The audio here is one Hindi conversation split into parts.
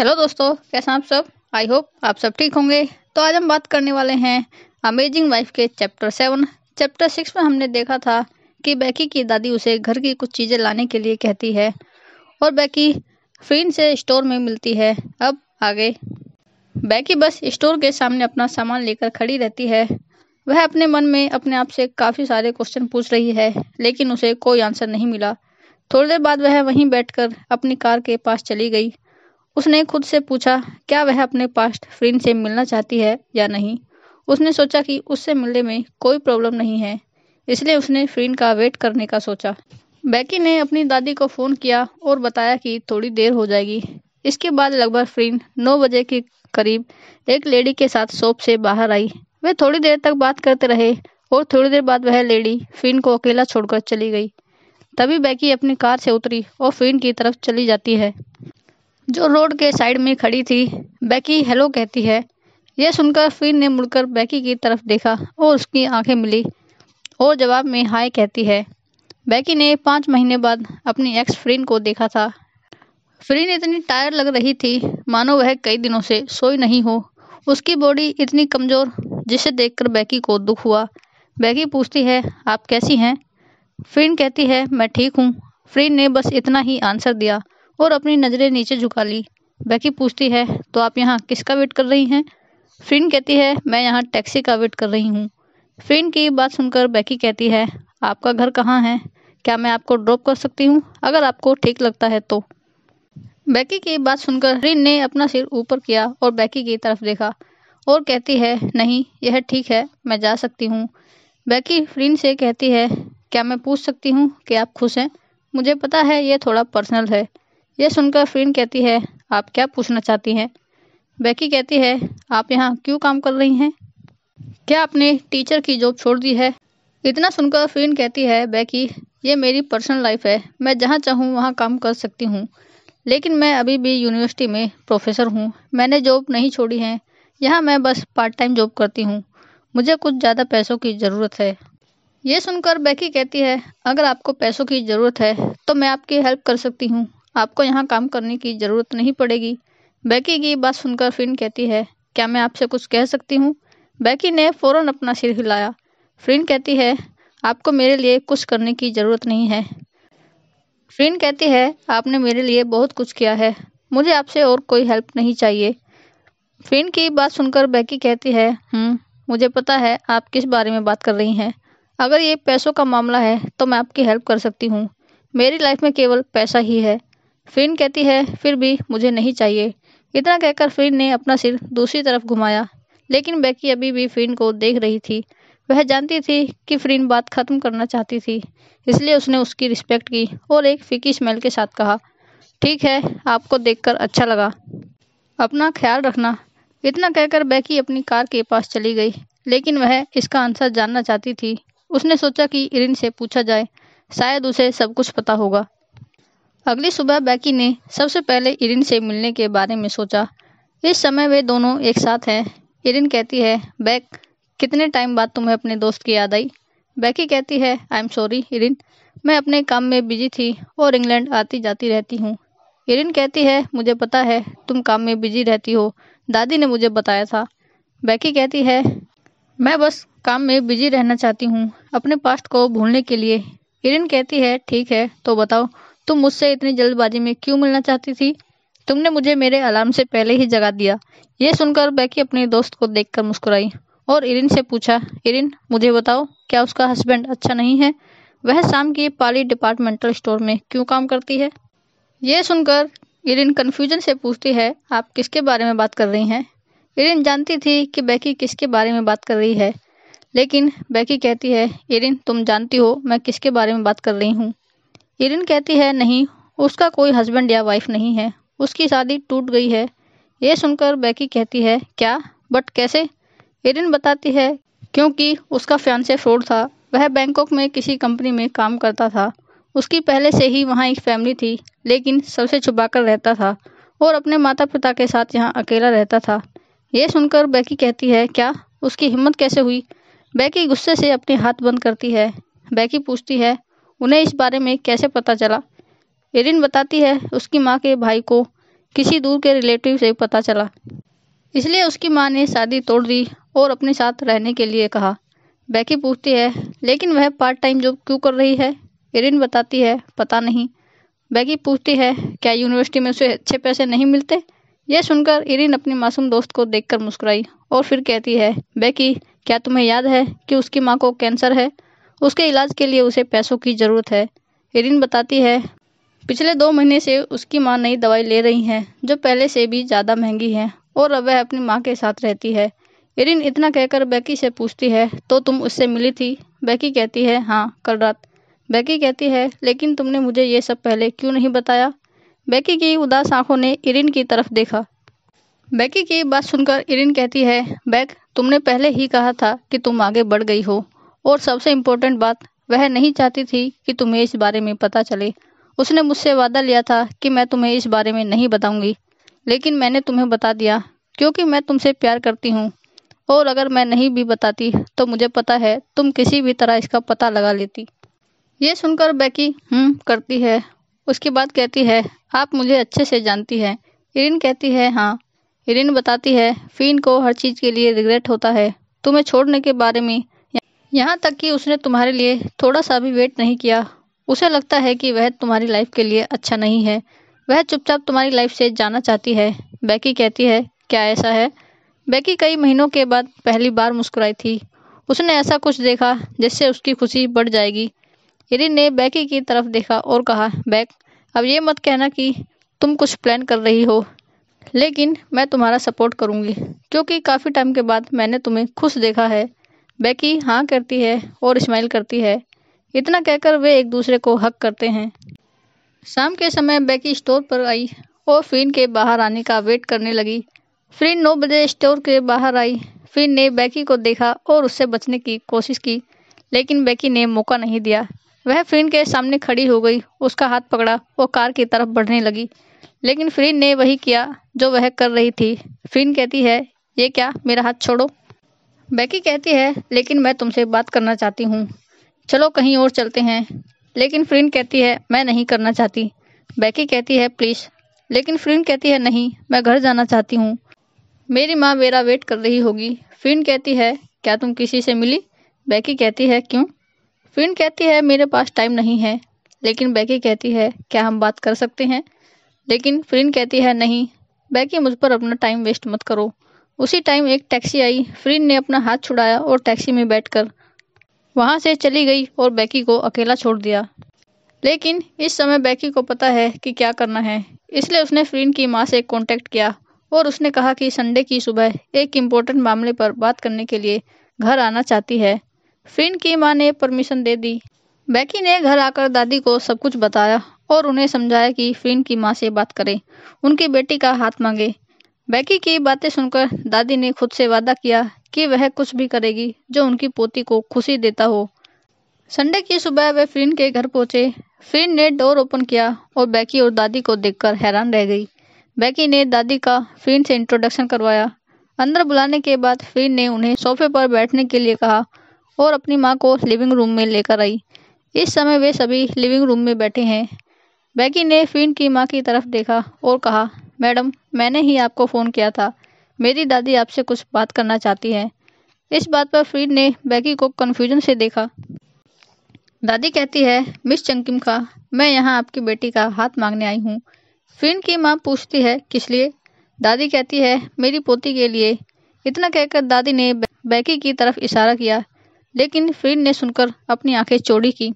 हेलो दोस्तों कैसा आप सब आई होप आप सब ठीक होंगे तो आज हम बात करने वाले हैं अमेजिंग वाइफ के चैप्टर सेवन चैप्टर सिक्स में हमने देखा था कि बैकी की दादी उसे घर की कुछ चीज़ें लाने के लिए कहती है और बैकी फ्रीन से स्टोर में मिलती है अब आगे बैकी बस स्टोर के सामने अपना सामान लेकर खड़ी रहती है वह अपने मन में अपने आप से काफ़ी सारे क्वेश्चन पूछ रही है लेकिन उसे कोई आंसर नहीं मिला थोड़ी देर बाद वह वहीं बैठकर अपनी कार के पास चली गई उसने खुद से पूछा क्या वह अपने पास्ट फ्रेंड से मिलना चाहती है या नहीं उसने सोचा कि उससे मिलने में कोई प्रॉब्लम नहीं है इसलिए उसने फ्रेंड का वेट करने का सोचा बैकी ने अपनी दादी को फ़ोन किया और बताया कि थोड़ी देर हो जाएगी इसके बाद लगभग फ्रेंड नौ बजे के करीब एक लेडी के साथ शॉप से बाहर आई वे थोड़ी देर तक बात करते रहे और थोड़ी देर बाद वह लेडी फ्रेंड को अकेला छोड़कर चली गई तभी बैकी अपनी कार से उतरी और फ्रेंड की तरफ चली जाती है जो रोड के साइड में खड़ी थी बैकी हेलो कहती है यह सुनकर फिन ने मुड़कर बैकी की तरफ देखा और उसकी आंखें मिली और जवाब में हाय कहती है बैकी ने पाँच महीने बाद अपनी एक्स फ्रीन को देखा था फ्रीन इतनी टायर लग रही थी मानो वह कई दिनों से सोई नहीं हो उसकी बॉडी इतनी कमज़ोर जिसे देखकर बैकी को दुख हुआ बैकी पूछती है आप कैसी हैं फ्रीन कहती है मैं ठीक हूँ फ्रीन ने बस इतना ही आंसर दिया और अपनी नज़रें नीचे झुका ली बैकी पूछती है तो आप यहाँ किसका वेट कर रही हैं फ्रिन कहती है मैं यहाँ टैक्सी का वेट कर रही हूँ फ्रिन की बात सुनकर बैकी कहती है आपका घर कहाँ है क्या मैं आपको ड्रॉप कर सकती हूँ अगर आपको ठीक लगता है तो बैकी की बात सुनकर फ्रिन ने अपना सिर ऊपर किया और बैकी की तरफ देखा और कहती है नहीं यह ठीक है मैं जा सकती हूँ बैकी फ्रिन से कहती है क्या मैं पूछ सकती हूँ कि आप खुश हैं मुझे पता है यह थोड़ा पर्सनल है यह सुनकर फ्रीन कहती है आप क्या पूछना चाहती हैं बैकी कहती है आप यहाँ क्यों काम कर रही हैं क्या आपने टीचर की जॉब छोड़ दी है इतना सुनकर फ्रीन कहती है बैकी ये मेरी पर्सनल लाइफ है मैं जहाँ चाहूँ वहाँ काम कर सकती हूँ लेकिन मैं अभी भी यूनिवर्सिटी में प्रोफेसर हूँ मैंने जॉब नहीं छोड़ी है यहाँ मैं बस पार्ट टाइम जॉब करती हूँ मुझे कुछ ज़्यादा पैसों की ज़रूरत है ये सुनकर बैकी कहती है अगर आपको पैसों की ज़रूरत है तो मैं आपकी हेल्प कर सकती हूँ आपको यहाँ काम करने की ज़रूरत नहीं पड़ेगी बैकी की बात सुनकर फिन कहती है क्या मैं आपसे कुछ कह सकती हूँ बैकी ने फ़ौरन अपना सिर हिलाया फ्रिन कहती है आपको मेरे लिए कुछ करने की ज़रूरत नहीं है फ्रिन कहती है आपने मेरे लिए बहुत कुछ किया है मुझे आपसे और कोई हेल्प नहीं चाहिए फ्रिन की बात सुनकर बैकी कहती है हम्म, मुझे पता है आप किस बारे में बात कर रही हैं अगर ये पैसों का मामला है तो मैं आपकी हेल्प कर सकती हूँ मेरी लाइफ में केवल पैसा ही है फिन कहती है फिर भी मुझे नहीं चाहिए इतना कहकर फिन ने अपना सिर दूसरी तरफ घुमाया लेकिन बेकी अभी भी फिन को देख रही थी वह जानती थी कि फ्रीन बात ख़त्म करना चाहती थी इसलिए उसने उसकी रिस्पेक्ट की और एक फीकी स्मेल के साथ कहा ठीक है आपको देखकर अच्छा लगा अपना ख्याल रखना इतना कहकर बैकी अपनी कार के पास चली गई लेकिन वह इसका आंसर जानना चाहती थी उसने सोचा कि इरिन से पूछा जाए शायद उसे सब कुछ पता होगा अगली सुबह बैकी ने सबसे पहले इरिन से मिलने के बारे में सोचा इस समय वे दोनों एक साथ हैं इरिन कहती है बैक कितने टाइम बाद तुम्हें अपने दोस्त की याद आई बैकी कहती है आई एम सॉरी इरिन मैं अपने काम में बिजी थी और इंग्लैंड आती जाती रहती हूँ इरिन कहती है मुझे पता है तुम काम में बिजी रहती हो दादी ने मुझे बताया था बैकी कहती है मैं बस काम में बिजी रहना चाहती हूँ अपने पास्ट को भूलने के लिए इरिन कहती है ठीक है तो बताओ तुम मुझसे इतनी जल्दबाजी में क्यों मिलना चाहती थी तुमने मुझे मेरे अलार्म से पहले ही जगा दिया यह सुनकर बैकी अपने दोस्त को देखकर मुस्कुराई और इरिन से पूछा इरिन मुझे बताओ क्या उसका हस्बैंड अच्छा नहीं है वह शाम की पाली डिपार्टमेंटल स्टोर में क्यों काम करती है यह सुनकर इरिन कन्फ्यूजन से पूछती है आप किसके बारे में बात कर रही हैं इरिन जानती थी कि बैकी किसके बारे में बात कर रही है लेकिन बैकी कहती है इरिन तुम जानती हो मैं किसके बारे में बात कर रही हूँ इरिन कहती है नहीं उसका कोई हस्बैंड या वाइफ नहीं है उसकी शादी टूट गई है ये सुनकर बैकी कहती है क्या बट कैसे इरिन बताती है क्योंकि उसका फ्यांसे फ्रॉड था वह बैंकॉक में किसी कंपनी में काम करता था उसकी पहले से ही वहाँ एक फैमिली थी लेकिन सबसे छुपाकर रहता था और अपने माता पिता के साथ यहाँ अकेला रहता था यह सुनकर बैकी कहती है क्या उसकी हिम्मत कैसे हुई बैकी गुस्से से अपने हाथ बंद करती है बैकी पूछती है उन्हें इस बारे में कैसे पता चला एरिन बताती है उसकी माँ के भाई को किसी दूर के रिलेटिव से पता चला इसलिए उसकी माँ ने शादी तोड़ दी और अपने साथ रहने के लिए कहा बैकी पूछती है लेकिन वह पार्ट टाइम जॉब क्यों कर रही है एरिन बताती है पता नहीं बैकी पूछती है क्या यूनिवर्सिटी में उसे अच्छे पैसे नहीं मिलते यह सुनकर इरिन अपने मासूम दोस्त को देखकर मुस्कुराई और फिर कहती है बैकी क्या तुम्हें याद है कि उसकी माँ को कैंसर है उसके इलाज के लिए उसे पैसों की ज़रूरत है इरिन बताती है पिछले दो महीने से उसकी माँ नई दवाई ले रही हैं जो पहले से भी ज़्यादा महंगी है और अब वह अपनी माँ के साथ रहती है इरिन इतना कहकर बैकी से पूछती है तो तुम उससे मिली थी बैकी कहती है हाँ कल रात बैकी कहती है लेकिन तुमने मुझे ये सब पहले क्यों नहीं बताया बैकी की उदास आंखों ने इरिन की तरफ देखा बैकी की बात सुनकर इरिन कहती है बैक तुमने पहले ही कहा था कि तुम आगे बढ़ गई हो और सबसे इम्पोर्टेंट बात वह नहीं चाहती थी कि तुम्हें इस बारे में पता चले उसने मुझसे वादा लिया था कि मैं तुम्हें इस बारे में नहीं बताऊंगी लेकिन मैंने तुम्हें बता दिया क्योंकि मैं तुमसे प्यार करती हूँ और अगर मैं नहीं भी बताती तो मुझे पता है तुम किसी भी तरह इसका पता लगा लेती ये सुनकर बैकी हम हम्म, करती है उसके बाद कहती है आप मुझे अच्छे से जानती हैं इरिन कहती है हाँ इरिन बताती है फीन को हर चीज़ के लिए रिग्रेट होता है तुम्हें छोड़ने के बारे में यहाँ तक कि उसने तुम्हारे लिए थोड़ा सा भी वेट नहीं किया उसे लगता है कि वह तुम्हारी लाइफ के लिए अच्छा नहीं है वह चुपचाप तुम्हारी लाइफ से जाना चाहती है बैकी कहती है क्या ऐसा है बैकी कई महीनों के बाद पहली बार मुस्कुराई थी उसने ऐसा कुछ देखा जिससे उसकी खुशी बढ़ जाएगी इरिन ने बैकी की तरफ देखा और कहा बैक अब ये मत कहना कि तुम कुछ प्लान कर रही हो लेकिन मैं तुम्हारा सपोर्ट करूँगी क्योंकि काफ़ी टाइम के बाद मैंने तुम्हें खुश देखा है बेकी हाँ करती है और स्माइल करती है इतना कहकर वे एक दूसरे को हक करते हैं शाम के समय बेकी स्टोर पर आई और फिन के बाहर आने का वेट करने लगी फिन नौ बजे स्टोर के बाहर आई फिन ने बेकी को देखा और उससे बचने की कोशिश की लेकिन बेकी ने मौका नहीं दिया वह फ्रीन के सामने खड़ी हो गई उसका हाथ पकड़ा और कार की तरफ बढ़ने लगी लेकिन फ्रीन ने वही किया जो वह कर रही थी फ्रीन कहती है ये क्या मेरा हाथ छोड़ो बैकी कहती है लेकिन मैं तुमसे बात करना चाहती हूँ चलो कहीं और चलते हैं लेकिन फ्रिन कहती है मैं नहीं करना चाहती बैकी कहती है प्लीज़ लेकिन फ्रिन कहती है नहीं मैं घर जाना चाहती हूँ मेरी माँ मेरा वेट कर रही होगी फ्रिन कहती है क्या तुम किसी से मिली बैकी कहती है क्यों फ्रिन कहती है मेरे पास टाइम नहीं है लेकिन बैकी कहती है क्या हम बात कर सकते हैं लेकिन फ्रिन कहती है नहीं बैकी मुझ पर अपना टाइम वेस्ट मत करो उसी टाइम एक टैक्सी आई फ्रीन ने अपना हाथ छुड़ाया और टैक्सी में बैठकर वहां से चली गई और बैकी को अकेला छोड़ दिया लेकिन इस समय बैकी को पता है कि क्या करना है इसलिए उसने फ्रीन की माँ से कॉन्टेक्ट किया और उसने कहा कि संडे की सुबह एक इम्पोर्टेंट मामले पर बात करने के लिए घर आना चाहती है फ्रीन की माँ ने परमिशन दे दी बैकी ने घर आकर दादी को सब कुछ बताया और उन्हें समझाया कि फ्रीन की माँ से बात करें उनकी बेटी का हाथ मांगे बैकी की बातें सुनकर दादी ने खुद से वादा किया कि वह कुछ भी करेगी जो उनकी पोती को खुशी देता हो संडे की सुबह वह फ्रीन के घर पहुंचे फ्रीन ने डोर ओपन किया और बैकी और दादी को देखकर हैरान रह गई बैकी ने दादी का फ्रीन से इंट्रोडक्शन करवाया अंदर बुलाने के बाद फ्रीन ने उन्हें सोफे पर बैठने के लिए कहा और अपनी माँ को लिविंग रूम में लेकर आई इस समय वे सभी लिविंग रूम में बैठे हैं बैकी ने फिन की माँ की तरफ देखा और कहा मैडम मैंने ही आपको फ़ोन किया था मेरी दादी आपसे कुछ बात करना चाहती है इस बात पर फ्रीड ने बैकी को कन्फ्यूजन से देखा दादी कहती है मिस चंकिम खा मैं यहाँ आपकी बेटी का हाथ मांगने आई हूँ फ्रीड की माँ पूछती है किस लिए दादी कहती है मेरी पोती के लिए इतना कहकर दादी ने बैकी की तरफ इशारा किया लेकिन फ्रीड ने सुनकर अपनी आंखें चोरी की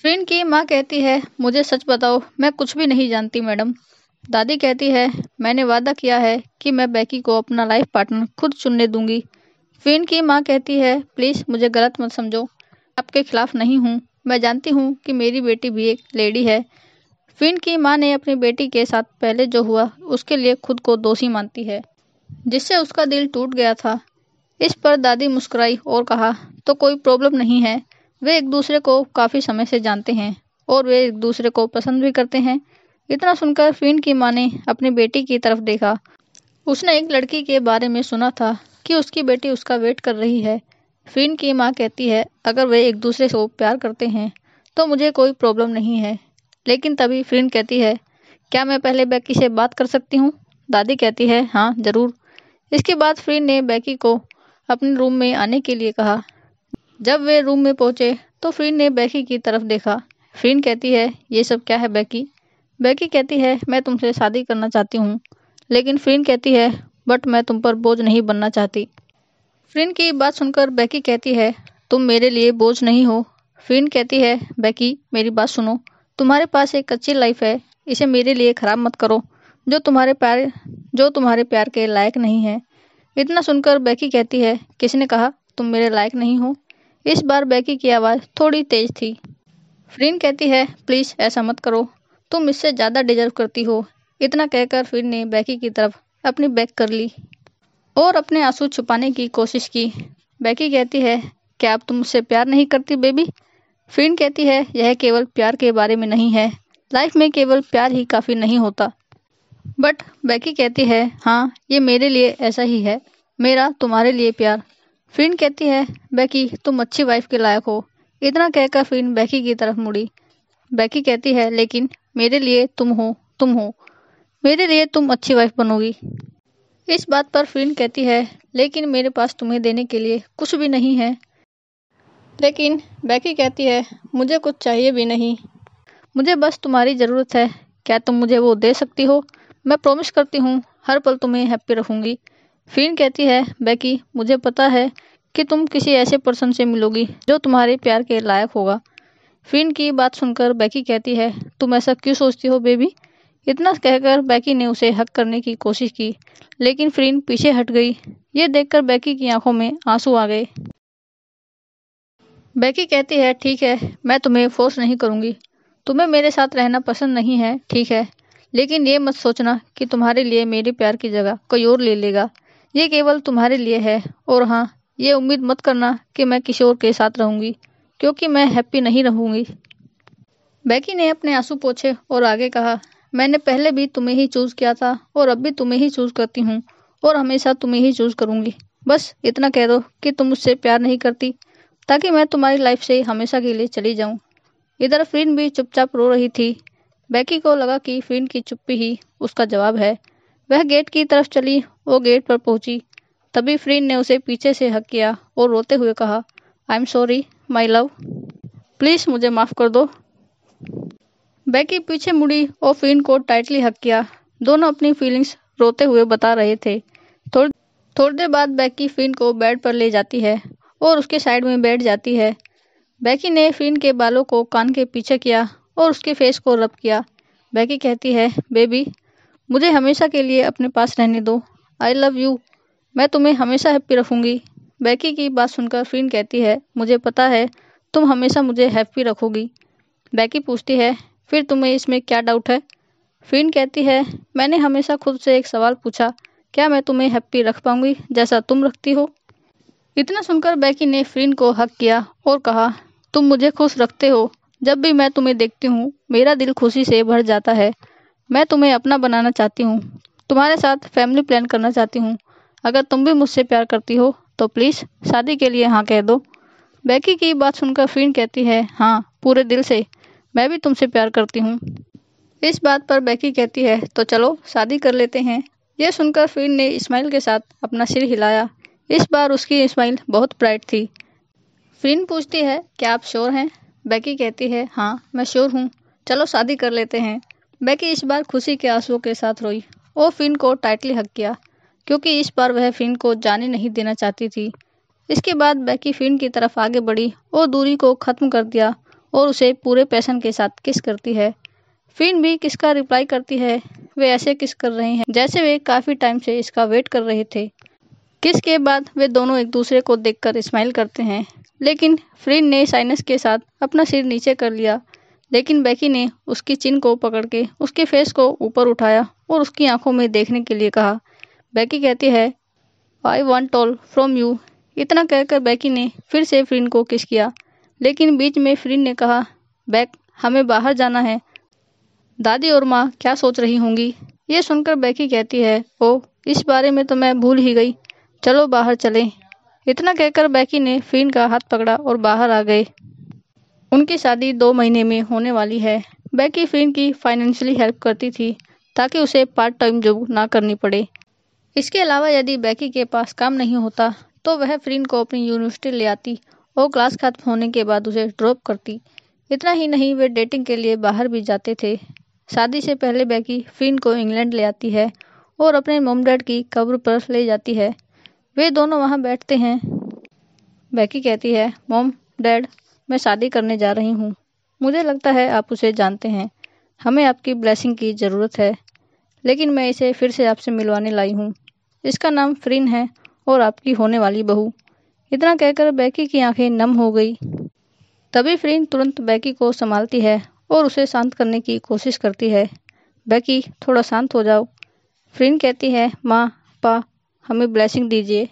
फ्रीड की माँ कहती है मुझे सच बताओ मैं कुछ भी नहीं जानती मैडम दादी कहती है मैंने वादा किया है कि मैं बैकी को अपना लाइफ पार्टनर खुद चुनने दूंगी फिन की माँ कहती है प्लीज़ मुझे गलत मत समझो आपके खिलाफ नहीं हूँ मैं जानती हूँ कि मेरी बेटी भी एक लेडी है फिन की माँ ने अपनी बेटी के साथ पहले जो हुआ उसके लिए खुद को दोषी मानती है जिससे उसका दिल टूट गया था इस पर दादी मुस्कुराई और कहा तो कोई प्रॉब्लम नहीं है वे एक दूसरे को काफ़ी समय से जानते हैं और वे एक दूसरे को पसंद भी करते हैं इतना सुनकर फिन की माँ ने अपनी बेटी की तरफ देखा उसने एक लड़की के बारे में सुना था कि उसकी बेटी उसका वेट कर रही है फिन की माँ कहती है अगर वे एक दूसरे से प्यार करते हैं तो मुझे कोई प्रॉब्लम नहीं है लेकिन तभी फिन कहती है क्या मैं पहले बैकी से बात कर सकती हूँ दादी कहती है हाँ ज़रूर इसके बाद फ्रीन ने बैकी को अपने रूम में आने के लिए कहा जब वे रूम में पहुंचे तो फ्रीन ने बैकी की तरफ देखा फ्रीन कहती है ये सब क्या है बैकी बेकी कहती है मैं तुमसे शादी करना चाहती हूँ लेकिन फ्रिन कहती है बट मैं तुम पर बोझ नहीं बनना चाहती फ्रिन की बात सुनकर बेकी कहती है तुम मेरे लिए बोझ नहीं हो फ्रिन कहती है बेकी मेरी बात सुनो तुम्हारे पास एक अच्छी लाइफ है इसे मेरे लिए ख़राब मत करो जो तुम्हारे प्यार जो तुम्हारे प्यार के लायक नहीं है इतना सुनकर बेकी कहती है किसने कहा तुम मेरे लायक नहीं हो इस बार बेकी की आवाज़ थोड़ी तेज थी फ्रीन कहती है प्लीज़ ऐसा मत करो तुम इससे ज़्यादा डिजर्व करती हो इतना कहकर फिर ने बैकी की तरफ अपनी बैक कर ली और अपने आंसू छुपाने की कोशिश की बैकी कहती है क्या अब तुम मुझसे प्यार नहीं करती बेबी फिन कहती है यह केवल प्यार के बारे में नहीं है लाइफ में केवल प्यार ही काफ़ी नहीं होता बट बैकी कहती है हाँ ये मेरे लिए ऐसा ही है मेरा तुम्हारे लिए प्यार फिन कहती है बैकी तुम अच्छी वाइफ के लायक हो इतना कहकर फिन बैकी की तरफ मुड़ी बैकी कहती है लेकिन मेरे लिए तुम हो तुम हो मेरे लिए तुम अच्छी वाइफ बनोगी इस बात पर फ्रीन कहती है लेकिन मेरे पास तुम्हें देने के लिए कुछ भी नहीं है लेकिन बैकी कहती है मुझे कुछ चाहिए भी नहीं मुझे बस तुम्हारी ज़रूरत है क्या तुम मुझे वो दे सकती हो मैं प्रॉमिस करती हूँ हर पल तुम्हें हैप्पी रहूँगी फिल्म कहती है बैकी मुझे पता है कि तुम किसी ऐसे पर्सन से मिलोगी जो तुम्हारे प्यार के लायक होगा फिन की बात सुनकर बैकी कहती है तुम ऐसा क्यों सोचती हो बेबी इतना कहकर बैकी ने उसे हक करने की कोशिश की लेकिन फ्रीन पीछे हट गई ये देखकर बैकी की आंखों में आंसू आ गए बैकी कहती है ठीक है मैं तुम्हें फोर्स नहीं करूंगी तुम्हें मेरे साथ रहना पसंद नहीं है ठीक है लेकिन ये मत सोचना कि तुम्हारे लिए मेरे प्यार की जगह कोई और ले लेगा ये केवल तुम्हारे लिए है और हाँ ये उम्मीद मत करना कि मैं किशोर के साथ रहूंगी क्योंकि मैं हैप्पी नहीं रहूंगी बैकी ने अपने आंसू पोछे और आगे कहा मैंने पहले भी तुम्हें ही चूज किया था और अब भी तुम्हें ही चूज करती हूँ और हमेशा तुम्हें ही चूज करूंगी बस इतना कह दो कि तुम मुझसे प्यार नहीं करती ताकि मैं तुम्हारी लाइफ से हमेशा के लिए चली जाऊं इधर फ्रीन भी चुपचाप रो रही थी बैकी को लगा कि फ्रीन की चुप्पी ही उसका जवाब है वह गेट की तरफ चली वो गेट पर पहुंची तभी फ्रीन ने उसे पीछे से हक किया और रोते हुए कहा I am sorry my love please मुझे माफ कर दो बैकी पीछे मुड़ी और फिन को टाइटली हक किया दोनों अपनी फीलिंग्स रोते हुए बता रहे थे थोड़ी थोड़ी देर बाद बैकी फिन को बेड पर ले जाती है और उसके साइड में बैठ जाती है बैकी ने फिन के बालों को कान के पीछे किया और उसके फेस को रब किया बैकी कहती है बेबी मुझे हमेशा के लिए अपने पास रहने दो आई लव यू मैं तुम्हें हमेशा हैप्पी रखूँगी बैकी की बात सुनकर फिन कहती है मुझे पता है तुम हमेशा मुझे हैप्पी रखोगी बैकी पूछती है फिर तुम्हें इसमें क्या डाउट है फिन कहती है मैंने हमेशा खुद से एक सवाल पूछा क्या मैं तुम्हें हैप्पी रख पाऊंगी जैसा तुम रखती हो इतना सुनकर बैकी ने फ्रीन को हक किया और कहा तुम मुझे खुश रखते हो जब भी मैं तुम्हें देखती हूँ मेरा दिल खुशी से भर जाता है मैं तुम्हें अपना बनाना चाहती हूँ तुम्हारे साथ फैमिली प्लान करना चाहती हूँ अगर तुम भी मुझसे प्यार करती हो तो प्लीज़ शादी के लिए हाँ कह दो बैकी की बात सुनकर फिन कहती है हाँ पूरे दिल से मैं भी तुमसे प्यार करती हूँ इस बात पर बैकी कहती है तो चलो शादी कर लेते हैं यह सुनकर फिन ने इस्माइल के साथ अपना सिर हिलाया इस बार उसकी इस्माइल बहुत ब्राइट थी फिन पूछती है क्या आप श्योर हैं बैकी कहती है हाँ मैं श्योर हूँ चलो शादी कर लेते हैं बैकी इस बार खुशी के आंसुओं के साथ रोई और फिन को टाइटली हक किया क्योंकि इस बार वह फिन को जाने नहीं देना चाहती थी इसके बाद बैकी फिन की तरफ आगे बढ़ी और दूरी को ख़त्म कर दिया और उसे पूरे पैसन के साथ किस करती है फिन भी किसका रिप्लाई करती है वे ऐसे किस कर रहे हैं जैसे वे काफ़ी टाइम से इसका वेट कर रहे थे किस के बाद वे दोनों एक दूसरे को देखकर स्माइल करते हैं लेकिन फ्रीन ने साइनस के साथ अपना सिर नीचे कर लिया लेकिन बैकी ने उसकी चिन को पकड़ के उसके फेस को ऊपर उठाया और उसकी आंखों में देखने के लिए कहा बैकी कहती है I want tall from you इतना कहकर बैकी ने फिर से फ्रिन को किस किया लेकिन बीच में फ्रिन ने कहा बैक हमें बाहर जाना है दादी और माँ क्या सोच रही होंगी ये सुनकर बैकी कहती है ओ इस बारे में तो मैं भूल ही गई चलो बाहर चलें इतना कहकर बैकी ने फ्रिन का हाथ पकड़ा और बाहर आ गए उनकी शादी दो महीने में होने वाली है बैकी फ्रिन की फाइनेंशियली हेल्प करती थी ताकि उसे पार्ट टाइम जॉब ना करनी पड़े इसके अलावा यदि बैकी के पास काम नहीं होता तो वह फ्रीन को अपनी यूनिवर्सिटी ले आती और क्लास खत्म होने के बाद उसे ड्रॉप करती इतना ही नहीं वे डेटिंग के लिए बाहर भी जाते थे शादी से पहले बैकी फ्रीन को इंग्लैंड ले आती है और अपने मोम डैड की कब्र पर ले जाती है वे दोनों वहाँ बैठते हैं बैकी कहती है मोम डैड मैं शादी करने जा रही हूँ मुझे लगता है आप उसे जानते हैं हमें आपकी ब्लेसिंग की ज़रूरत है लेकिन मैं इसे फिर से आपसे मिलवाने लाई हूँ इसका नाम फ्रिन है और आपकी होने वाली बहू इतना कहकर बैकी की आंखें नम हो गई तभी फ्रिन तुरंत बैकी को संभालती है और उसे शांत करने की कोशिश करती है बैकी थोड़ा शांत हो जाओ फ्रिन कहती है माँ पा हमें ब्लैसिंग दीजिए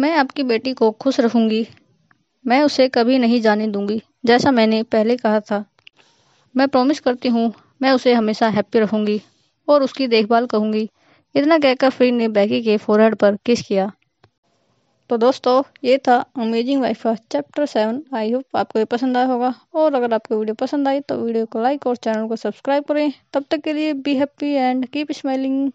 मैं आपकी बेटी को खुश रखूंगी मैं उसे कभी नहीं जाने दूंगी जैसा मैंने पहले कहा था मैं प्रॉमिस करती हूँ मैं उसे हमेशा हैप्पी रहूँगी और उसकी देखभाल करूंगी इतना कहकर फ्रीन ने बैकी के फोरहेड पर किस किया तो दोस्तों ये था amazing wife chapter seven I hope आपको ये पसंद आया होगा और अगर आपको वीडियो पसंद आई तो वीडियो को लाइक और चैनल को सब्सक्राइब करें तब तक के लिए be happy and keep smiling